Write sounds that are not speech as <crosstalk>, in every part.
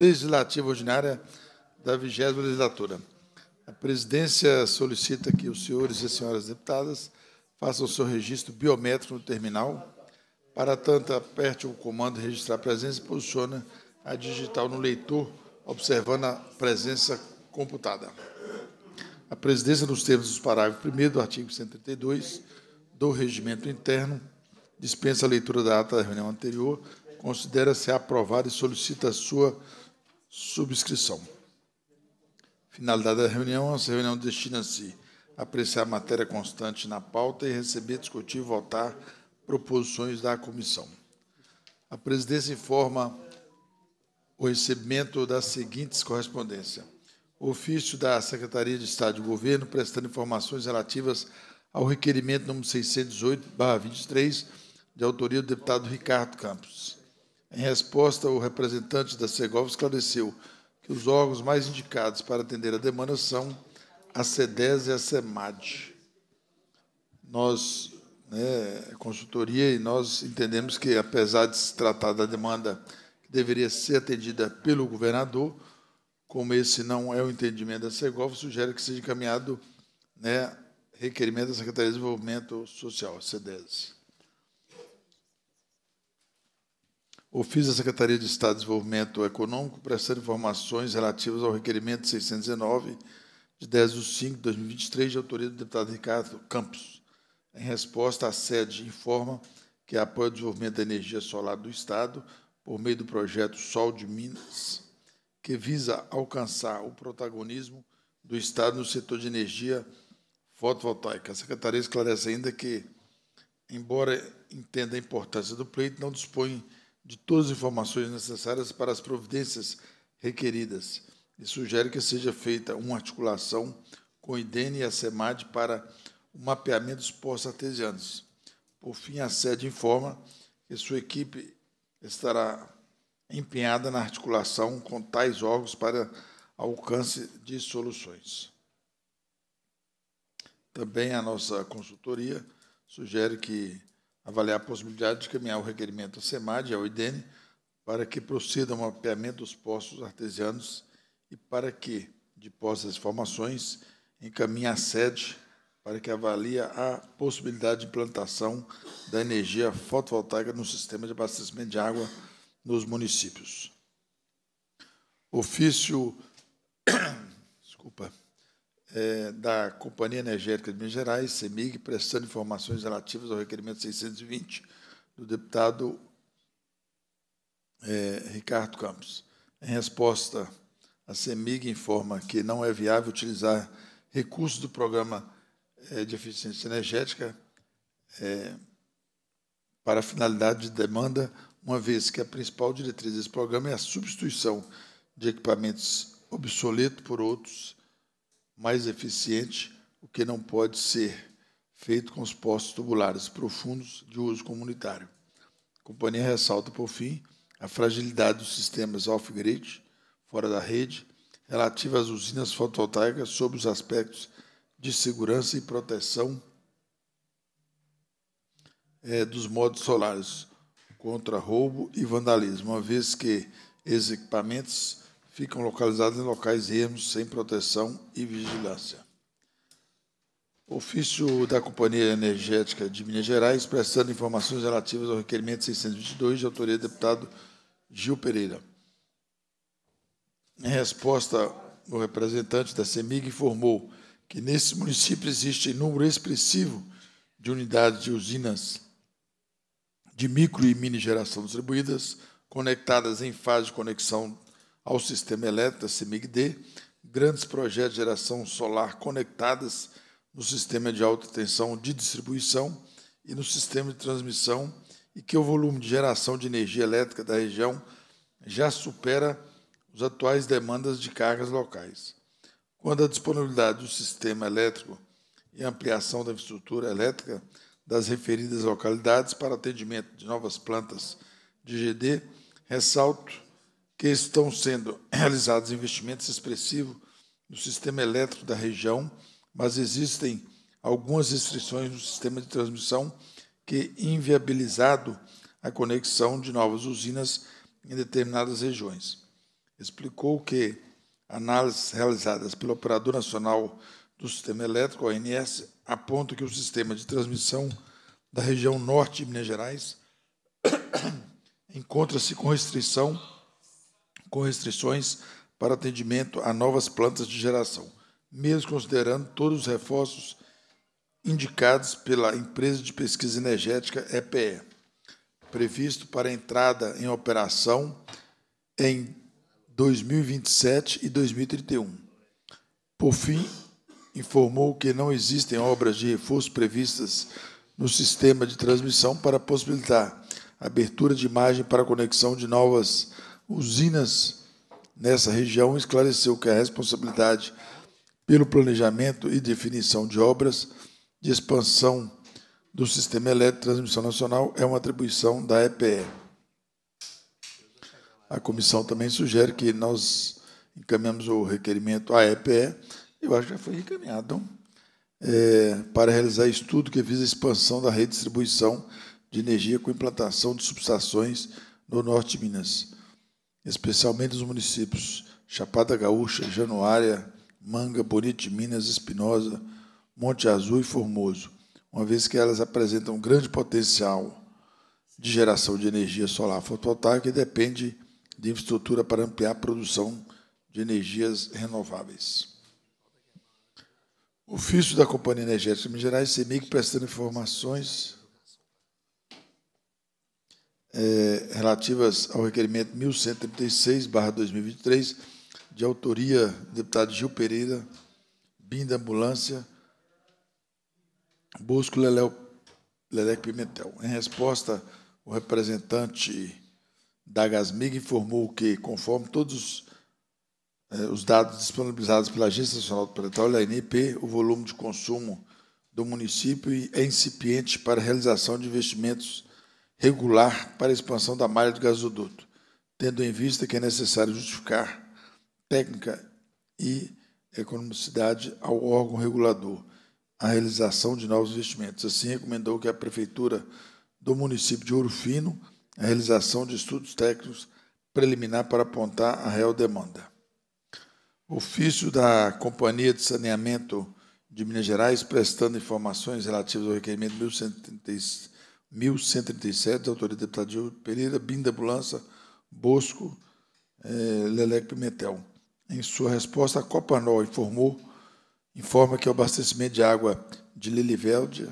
Legislativa Ordinária da 20 Legislatura. A presidência solicita que os senhores e senhoras deputadas façam o seu registro biométrico no terminal. Para tanto, aperte o comando registrar presença e posicione a digital no leitor, observando a presença computada. A presidência, nos termos dos parágrafos 1 do artigo 132 do Regimento Interno, dispensa a leitura da ata da reunião anterior, considera-se aprovada e solicita a sua subscrição. Finalidade da reunião, essa reunião destina-se a apreciar a matéria constante na pauta e receber, discutir e votar proposições da comissão. A presidência informa o recebimento das seguintes correspondências. Ofício da Secretaria de Estado de Governo, prestando informações relativas ao requerimento número 618-23, de autoria do deputado Ricardo Campos. Em resposta, o representante da Segov esclareceu que os órgãos mais indicados para atender a demanda são a CEDES e a CEMAD. Nós, né, é consultoria, e nós entendemos que, apesar de se tratar da demanda que deveria ser atendida pelo governador, como esse não é o entendimento da Segov, sugere que seja encaminhado né, requerimento da Secretaria de Desenvolvimento Social, CEDES. Ofício da Secretaria de Estado de Desenvolvimento Econômico prestando informações relativas ao requerimento 619, de 10 de 5 de 2023, de autoria do deputado Ricardo Campos. Em resposta, a sede informa que é apoia o desenvolvimento da energia solar do Estado por meio do projeto Sol de Minas, que visa alcançar o protagonismo do Estado no setor de energia fotovoltaica. A Secretaria esclarece ainda que, embora entenda a importância do pleito, não dispõe de todas as informações necessárias para as providências requeridas e sugere que seja feita uma articulação com o IDENE e a SEMAD para o mapeamento dos postos artesianos. Por fim, a sede informa que sua equipe estará empenhada na articulação com tais órgãos para alcance de soluções. Também a nossa consultoria sugere que avaliar a possibilidade de caminhar o requerimento ao SEMAD e ao IDENE para que proceda ao mapeamento dos postos artesianos e para que, de das informações, encaminhe a sede para que avalie a possibilidade de implantação da energia fotovoltaica no sistema de abastecimento de água nos municípios. Ofício, <coughs> desculpa, é, da Companhia Energética de Minas Gerais, CEMIG, prestando informações relativas ao requerimento 620 do deputado é, Ricardo Campos. Em resposta, a CEMIG informa que não é viável utilizar recursos do programa é, de eficiência energética é, para finalidade de demanda, uma vez que a principal diretriz desse programa é a substituição de equipamentos obsoletos por outros mais eficiente, o que não pode ser feito com os postos tubulares profundos de uso comunitário. A companhia ressalta, por fim, a fragilidade dos sistemas off-grid, fora da rede, relativa às usinas fotovoltaicas sob os aspectos de segurança e proteção é, dos modos solares contra roubo e vandalismo, uma vez que esses equipamentos ficam localizados em locais ermos, sem proteção e vigilância. Ofício da Companhia Energética de Minas Gerais, prestando informações relativas ao requerimento 622, de autoria do deputado Gil Pereira. Em resposta, o representante da CEMIG informou que nesse município existe número expressivo de unidades de usinas de micro e mini geração distribuídas, conectadas em fase de conexão ao sistema elétrico da CEMIG-D, grandes projetos de geração solar conectadas no sistema de alta tensão de distribuição e no sistema de transmissão, e que o volume de geração de energia elétrica da região já supera as atuais demandas de cargas locais. Quando a disponibilidade do sistema elétrico e ampliação da infraestrutura elétrica das referidas localidades para atendimento de novas plantas de GD, ressalto que estão sendo <clears throat> realizados investimentos expressivos no sistema elétrico da região, mas existem algumas restrições no sistema de transmissão que inviabilizado a conexão de novas usinas em determinadas regiões. Explicou que análises realizadas pelo Operador Nacional do Sistema Elétrico, ONS, apontam que o sistema de transmissão da região norte de Minas Gerais <clears throat> encontra-se com restrição com restrições para atendimento a novas plantas de geração, mesmo considerando todos os reforços indicados pela empresa de pesquisa energética EPE, previsto para entrada em operação em 2027 e 2031. Por fim, informou que não existem obras de reforço previstas no sistema de transmissão para possibilitar abertura de imagem para conexão de novas usinas nessa região, esclareceu que a responsabilidade pelo planejamento e definição de obras de expansão do sistema elétrico de transmissão nacional é uma atribuição da EPE. A comissão também sugere que nós encaminhamos o requerimento à EPE, eu acho que já foi encaminhado, então, é, para realizar estudo que visa a expansão da redistribuição de energia com implantação de subestações no norte de Minas especialmente os municípios Chapada Gaúcha, Januária, Manga, Bonito de Minas, Espinosa, Monte Azul e Formoso, uma vez que elas apresentam um grande potencial de geração de energia solar fotovoltaica e depende de infraestrutura para ampliar a produção de energias renováveis. Ofício da Companhia Energética de Minas Gerais, CEMIG, prestando informações é, relativas ao requerimento 1136-2023, de autoria do deputado Gil Pereira, BIM da Ambulância, Bosco Leléo, Lelec Pimentel. Em resposta, o representante da Gasmig informou que, conforme todos os é, dados disponibilizados pela Agência Nacional do Petróleo, a ANP, o volume de consumo do município é incipiente para a realização de investimentos regular para a expansão da malha do gasoduto, tendo em vista que é necessário justificar técnica e economicidade ao órgão regulador a realização de novos investimentos. Assim, recomendou que a Prefeitura do município de Ouro Fino a realização de estudos técnicos preliminar para apontar a real demanda. Ofício da Companhia de Saneamento de Minas Gerais, prestando informações relativas ao requerimento 1136 1137, autoria do deputado Diogo Pereira, Binda Bulança, Bosco, é, Leleque Pimentel. Em sua resposta, a Copanol informou, informa que o abastecimento de água de Lilivéldia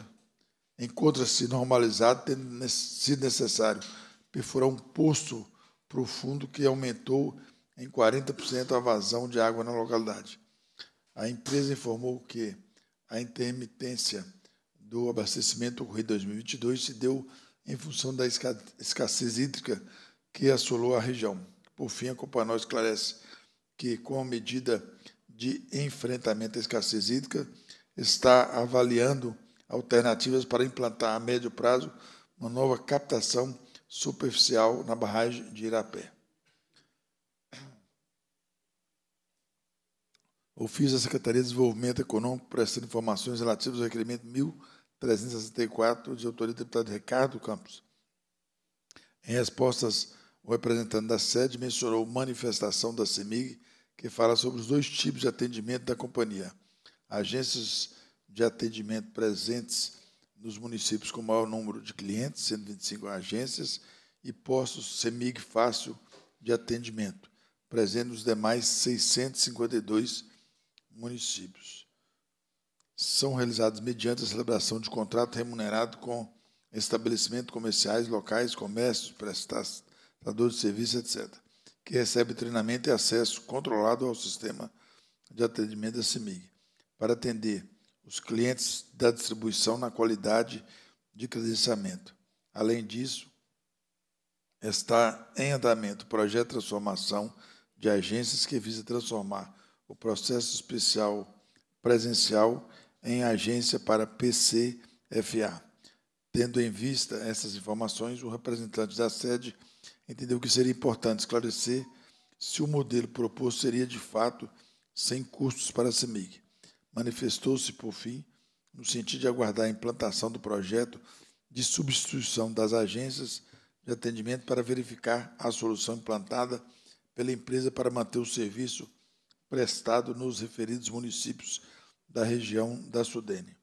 encontra-se normalizado, tendo sido necessário perfurar um poço profundo que aumentou em 40% a vazão de água na localidade. A empresa informou que a intermitência do abastecimento ocorrido em 2022 se deu em função da escassez hídrica que assolou a região. Por fim, a Companhia esclarece que, com a medida de enfrentamento à escassez hídrica, está avaliando alternativas para implantar a médio prazo uma nova captação superficial na barragem de Irapé. O FIS da Secretaria de Desenvolvimento Econômico prestando informações relativas ao requerimento 1000 364, de autoria do deputado Ricardo Campos. Em respostas, o representante da sede mencionou manifestação da CEMIG, que fala sobre os dois tipos de atendimento da companhia. Agências de atendimento presentes nos municípios com maior número de clientes, 125 agências, e postos CEMIG fácil de atendimento, presente nos demais 652 municípios são realizados mediante a celebração de contrato remunerado com estabelecimentos comerciais, locais, comércios, prestadores de serviços, etc., que recebe treinamento e acesso controlado ao sistema de atendimento da CIMIG, para atender os clientes da distribuição na qualidade de credenciamento. Além disso, está em andamento o projeto de transformação de agências que visa transformar o processo especial presencial em agência para PCFA. Tendo em vista essas informações, o representante da sede entendeu que seria importante esclarecer se o modelo proposto seria de fato sem custos para a CEMIG. Manifestou-se, por fim, no sentido de aguardar a implantação do projeto de substituição das agências de atendimento para verificar a solução implantada pela empresa para manter o serviço prestado nos referidos municípios da região da Sudene.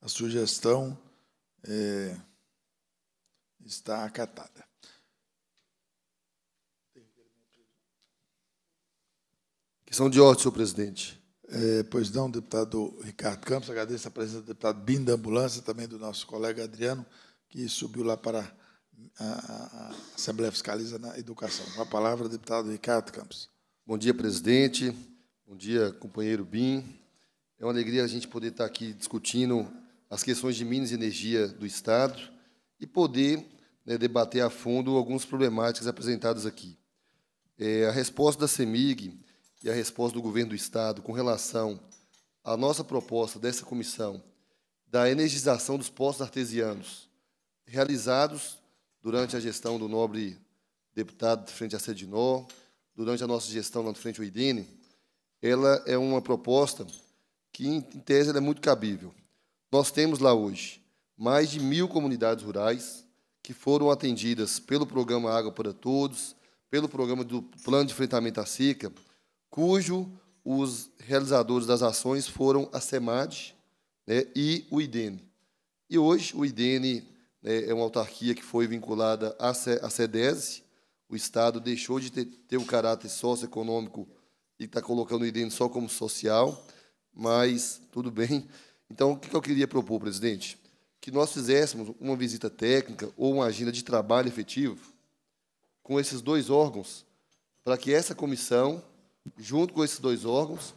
A sugestão é, está acatada. Questão de ordem, senhor presidente. É, pois não, deputado Ricardo Campos, agradeço a presença do deputado Bim da Ambulância, também do nosso colega Adriano, que subiu lá para a, Assembleia Fiscaliza na Educação. Com a palavra, deputado Ricardo Campos. Bom dia, presidente. Bom dia, companheiro Bim. É uma alegria a gente poder estar aqui discutindo as questões de minas e energia do Estado e poder né, debater a fundo algumas problemáticas apresentadas aqui. É, a resposta da CEMIG e a resposta do governo do Estado com relação à nossa proposta dessa comissão da energização dos postos artesianos realizados durante a gestão do nobre deputado de frente à Sedinó, durante a nossa gestão na frente ao IDENE, ela é uma proposta que, em tese, é muito cabível. Nós temos lá hoje mais de mil comunidades rurais que foram atendidas pelo programa Água para Todos, pelo programa do Plano de Enfrentamento à Seca, cujo os realizadores das ações foram a SEMAD né, e o IDENE. E hoje o IDENE né, é uma autarquia que foi vinculada à CEDESE, o Estado deixou de ter, ter o caráter socioeconômico e está colocando o IDEN só como social, mas tudo bem. Então, o que eu queria propor, presidente? Que nós fizéssemos uma visita técnica ou uma agenda de trabalho efetivo com esses dois órgãos, para que essa comissão, junto com esses dois órgãos,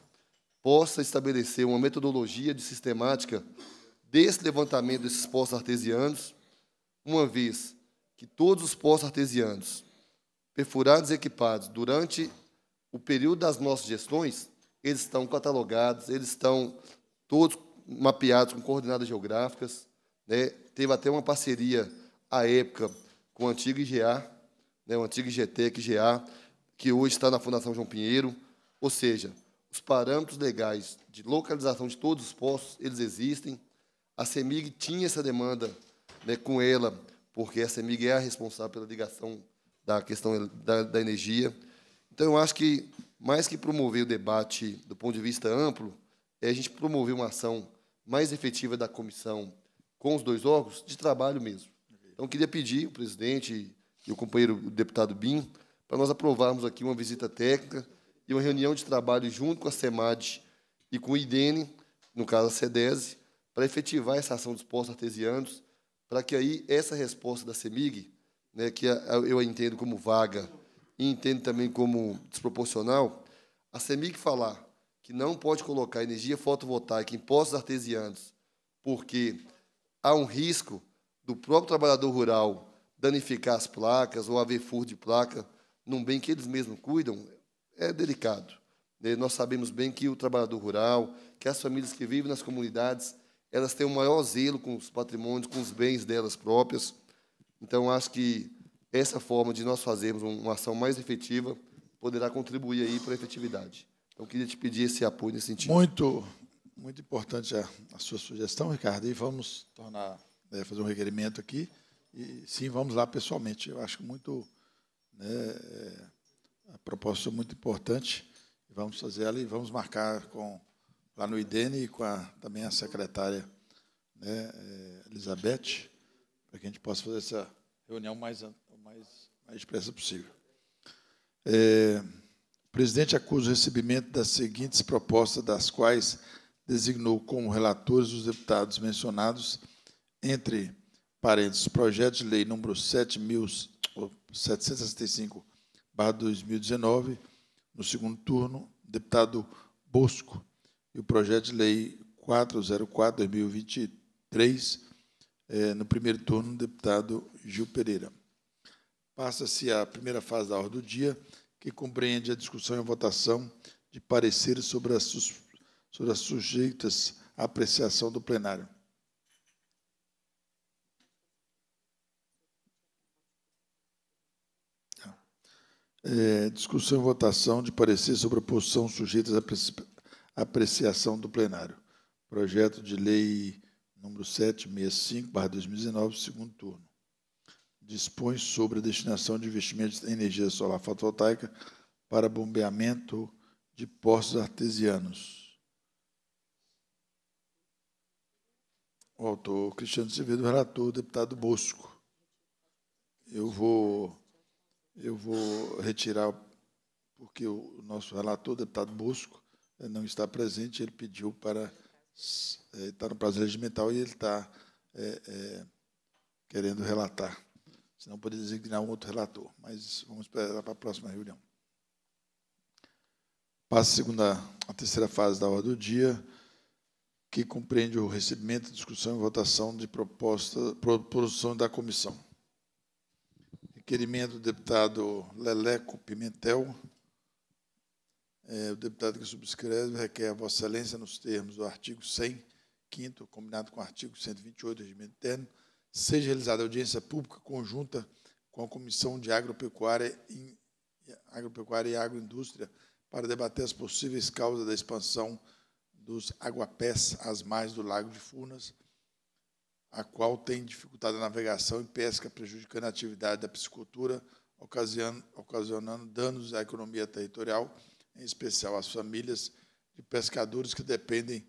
possa estabelecer uma metodologia de sistemática desse levantamento desses postos artesianos, uma vez que todos os postos artesianos perfurados e equipados durante o período das nossas gestões, eles estão catalogados, eles estão todos mapeados com coordenadas geográficas. Né? Teve até uma parceria à época com o antigo IGA, né? o antigo IGTEC IGA, que hoje está na Fundação João Pinheiro. Ou seja, os parâmetros legais de localização de todos os postos, eles existem. A CEMIG tinha essa demanda né, com ela, porque a CEMIG é a responsável pela ligação da questão da, da energia. Então, eu acho que, mais que promover o debate do ponto de vista amplo, é a gente promover uma ação mais efetiva da comissão com os dois órgãos de trabalho mesmo. Então, queria pedir o presidente e o companheiro o deputado Bim para nós aprovarmos aqui uma visita técnica e uma reunião de trabalho junto com a SEMAD e com o IDENE, no caso a CEDESE, para efetivar essa ação dos postos artesianos, para que aí essa resposta da CEMIG, né, que eu a entendo como vaga e entendo também como desproporcional, a CEMIG falar que não pode colocar energia fotovoltaica em postos artesianos porque há um risco do próprio trabalhador rural danificar as placas ou haver furo de placa num bem que eles mesmos cuidam, é delicado. Né? Nós sabemos bem que o trabalhador rural, que as famílias que vivem nas comunidades, elas têm um maior zelo com os patrimônios, com os bens delas próprias. Então, acho que essa forma de nós fazermos uma ação mais efetiva poderá contribuir aí para a efetividade. Então, queria te pedir esse apoio nesse sentido. Muito, muito importante a, a sua sugestão, Ricardo, e vamos tornar, né, fazer um requerimento aqui. E sim, vamos lá pessoalmente. Eu acho muito. Né, é, a proposta é muito importante. Vamos fazer ela e vamos marcar com lá no IDENE e com a, também a secretária né, é, Elizabeth, para que a gente possa fazer essa reunião mais mais, mais expressa possível. É, o presidente acusa o recebimento das seguintes propostas, das quais designou como relatores os deputados mencionados, entre parênteses, projeto de lei número 7.765, 2019, no segundo turno, deputado Bosco, e o projeto de lei 404, 2023, é, no primeiro turno, deputado Gil Pereira. Passa-se a primeira fase da ordem do dia, que compreende a discussão e a votação de pareceres sobre as, sobre as sujeitas à apreciação do plenário. É, discussão e votação de parecer sobre a posição sujeitas à apreciação do plenário. Projeto de lei número 765, barra 2019, segundo turno dispõe sobre a destinação de investimentos em energia solar fotovoltaica para bombeamento de poços artesianos. O autor Cristiano Sevedo, relator, deputado Bosco. Eu vou, eu vou retirar, porque o nosso relator, deputado Bosco, não está presente, ele pediu para. Está eh, no prazo regimental e ele está é, é, querendo relatar senão poderia designar é um outro relator. Mas vamos esperar para a próxima reunião. Passa a segunda, a terceira fase da ordem do dia, que compreende o recebimento, discussão e votação de proposta, produção da comissão. Requerimento do deputado Leleco Pimentel. É, o deputado que subscreve requer a Vossa Excelência, nos termos do artigo 100, 5 combinado com o artigo 128 do regimento interno, Seja realizada audiência pública conjunta com a Comissão de Agropecuária e, Agropecuária e Agroindústria para debater as possíveis causas da expansão dos aguapés às margens do Lago de Furnas, a qual tem dificultado a navegação e pesca, prejudicando a atividade da piscicultura, ocasionando danos à economia territorial, em especial às famílias de pescadores que dependem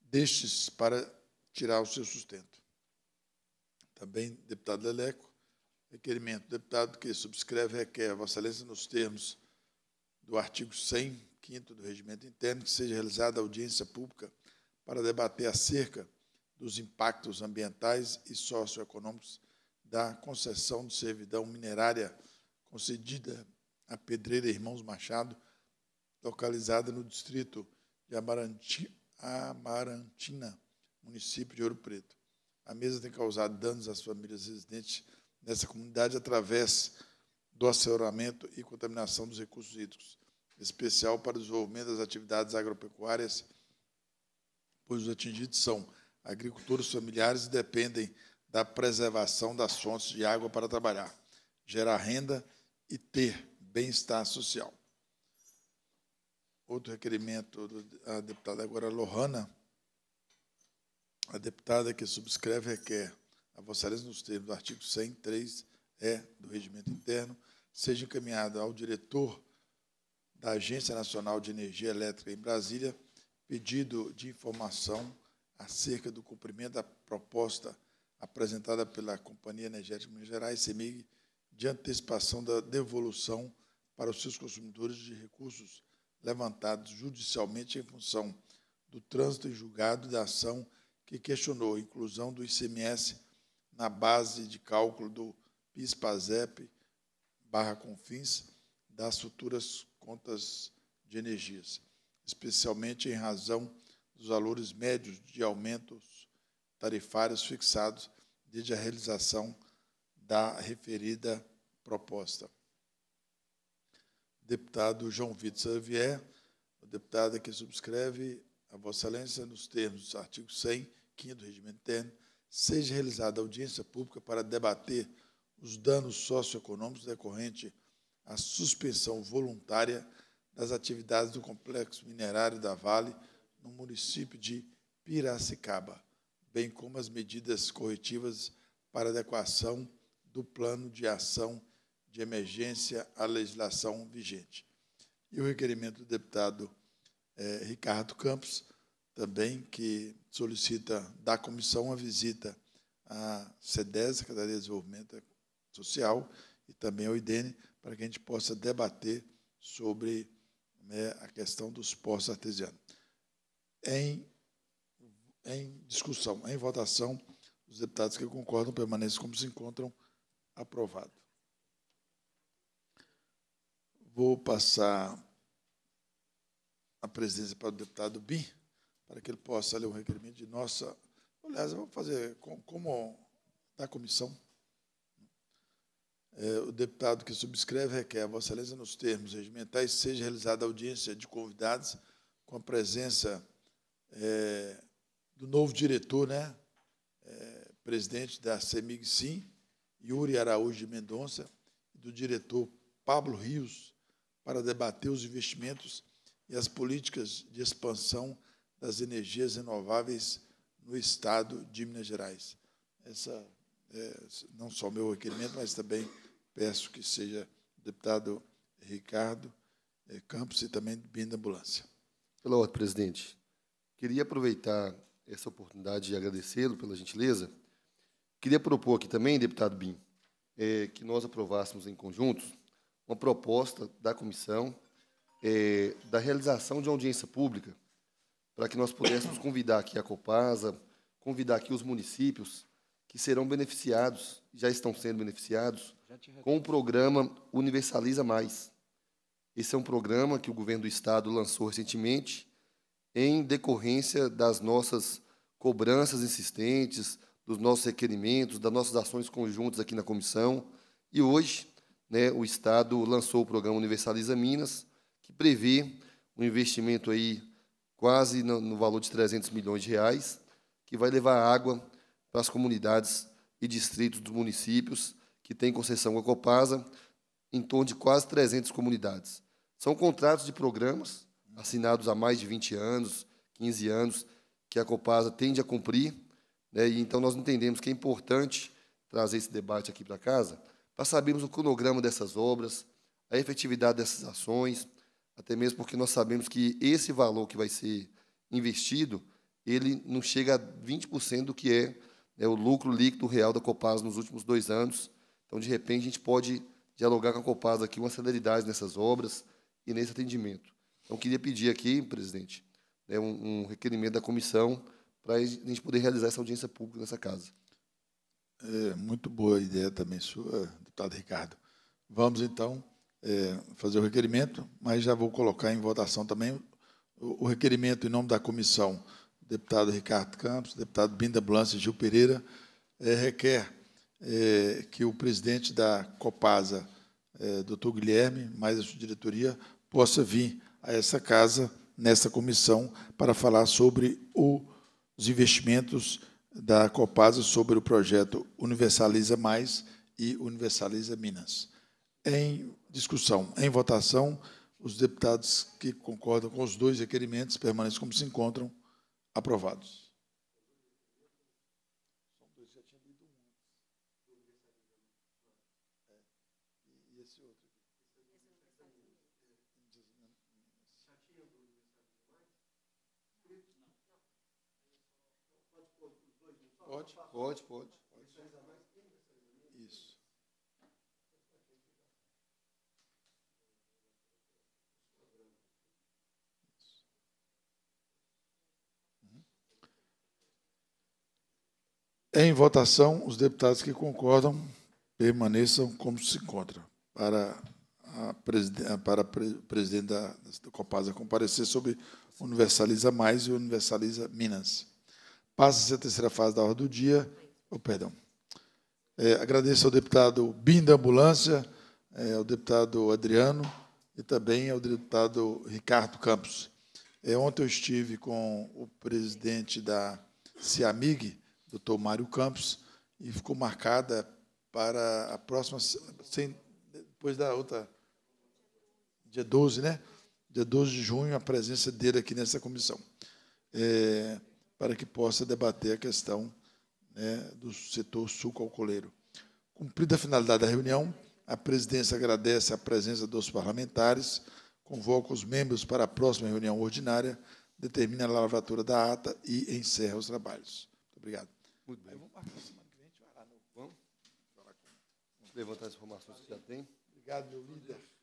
destes para tirar o seu sustento também deputado Leleco. Requerimento. Deputado que subscreve requer, Vossa Excelência, nos termos do artigo 100, 5 do Regimento Interno, que seja realizada audiência pública para debater acerca dos impactos ambientais e socioeconômicos da concessão de servidão minerária concedida à Pedreira Irmãos Machado, localizada no distrito de Amaranti, Amarantina, município de Ouro Preto. A mesa tem causado danos às famílias residentes nessa comunidade através do aceleramento e contaminação dos recursos hídricos, especial para o desenvolvimento das atividades agropecuárias, pois os atingidos são agricultores familiares e dependem da preservação das fontes de água para trabalhar, gerar renda e ter bem-estar social. Outro requerimento da deputada agora Lohana, a deputada que subscreve requer a Vossa Excelência, nos termos do artigo 103 e do Regimento Interno, seja encaminhada ao diretor da Agência Nacional de Energia Elétrica em Brasília pedido de informação acerca do cumprimento da proposta apresentada pela Companhia Energética Minas Gerais, CEMIG, de antecipação da devolução para os seus consumidores de recursos levantados judicialmente em função do trânsito em julgado da ação que questionou a inclusão do ICMS na base de cálculo do PIS-PASEP barra CONFINS das futuras contas de energias, especialmente em razão dos valores médios de aumentos tarifários fixados desde a realização da referida proposta. Deputado João Vitor Xavier, o deputado é que subscreve a Vossa Excelência nos termos do artigo 100 5 do Regimento Interno, seja realizada audiência pública para debater os danos socioeconômicos decorrentes à suspensão voluntária das atividades do complexo minerário da Vale no município de Piracicaba, bem como as medidas corretivas para adequação do plano de ação de emergência à legislação vigente. E o requerimento do deputado eh, Ricardo Campos também que solicita da comissão uma visita à SEDES, Secretaria de Desenvolvimento Social, e também ao IDENE, para que a gente possa debater sobre né, a questão dos postos artesianos. Em, em discussão, em votação, os deputados que concordam permaneçam como se encontram. Aprovado. Vou passar a presidência para o deputado Bim para que ele possa ler um requerimento de nossa. Aliás, vamos fazer como, como da comissão. É, o deputado que subscreve requer, Vossa Excelência, nos termos regimentais, seja realizada audiência de convidados com a presença é, do novo diretor, né, é, presidente da CEMIG Sim, Yuri Araújo de Mendonça, e do diretor Pablo Rios, para debater os investimentos e as políticas de expansão das energias renováveis no estado de Minas Gerais. Essa é, não só meu requerimento, mas também peço que seja deputado Ricardo é, Campos e também do BIM da Ambulância. Pela ordem, presidente. Queria aproveitar essa oportunidade e agradecê-lo pela gentileza. Queria propor aqui também, deputado BIM, é, que nós aprovássemos em conjunto uma proposta da comissão é, da realização de audiência pública para que nós pudéssemos <coughs> convidar aqui a Copasa, convidar aqui os municípios que serão beneficiados, já estão sendo beneficiados, com o programa Universaliza Mais. Esse é um programa que o governo do Estado lançou recentemente, em decorrência das nossas cobranças insistentes, dos nossos requerimentos, das nossas ações conjuntas aqui na comissão. E hoje, né, o Estado lançou o programa Universaliza Minas, que prevê um investimento aí quase no, no valor de 300 milhões de reais, que vai levar água para as comunidades e distritos dos municípios que têm concessão com a Copasa, em torno de quase 300 comunidades. São contratos de programas assinados há mais de 20 anos, 15 anos, que a Copasa tende a cumprir, né, e então nós entendemos que é importante trazer esse debate aqui para casa, para sabermos o cronograma dessas obras, a efetividade dessas ações, até mesmo porque nós sabemos que esse valor que vai ser investido, ele não chega a 20% do que é, é o lucro líquido real da Copasa nos últimos dois anos. Então, de repente, a gente pode dialogar com a Copasa aqui uma celeridade nessas obras e nesse atendimento. Então, queria pedir aqui, presidente, né, um, um requerimento da comissão para a gente poder realizar essa audiência pública nessa casa. É, muito boa ideia também sua, deputado Ricardo. Vamos, então é, fazer o requerimento, mas já vou colocar em votação também o, o requerimento em nome da comissão deputado Ricardo Campos, deputado Binda Blance e Gil Pereira, é, requer é, que o presidente da Copasa, é, doutor Guilherme, mais a sua diretoria, possa vir a essa casa, nessa comissão, para falar sobre o, os investimentos da Copasa, sobre o projeto Universaliza Mais e Universaliza Minas. Em discussão, em votação, os deputados que concordam com os dois requerimentos permanecem como se encontram, aprovados. Pode, pode, pode. Em votação, os deputados que concordam permaneçam como se encontram. Para a, eh, para a presidente da, da Copasa comparecer sobre Universaliza Mais e Universaliza Minas. Passa-se a terceira fase da ordem do dia. Oh, perdão. É, agradeço ao deputado Bim da Ambulância, é, ao deputado Adriano e também ao deputado Ricardo Campos. É, ontem eu estive com o presidente da CIAMIG, Dr. Mário Campos, e ficou marcada para a próxima, sem, depois da outra, dia 12, né? Dia 12 de junho, a presença dele aqui nessa comissão, é, para que possa debater a questão né, do setor sucalcooleiro. Cumprida a finalidade da reunião, a presidência agradece a presença dos parlamentares, convoca os membros para a próxima reunião ordinária, determina a lavratura da ata e encerra os trabalhos. Muito obrigado. Muito bem. Aí vamos marcar semana que vem, a gente vai lá no. Vamos? Vamos levantar as informações que já tem. Obrigado, meu líder.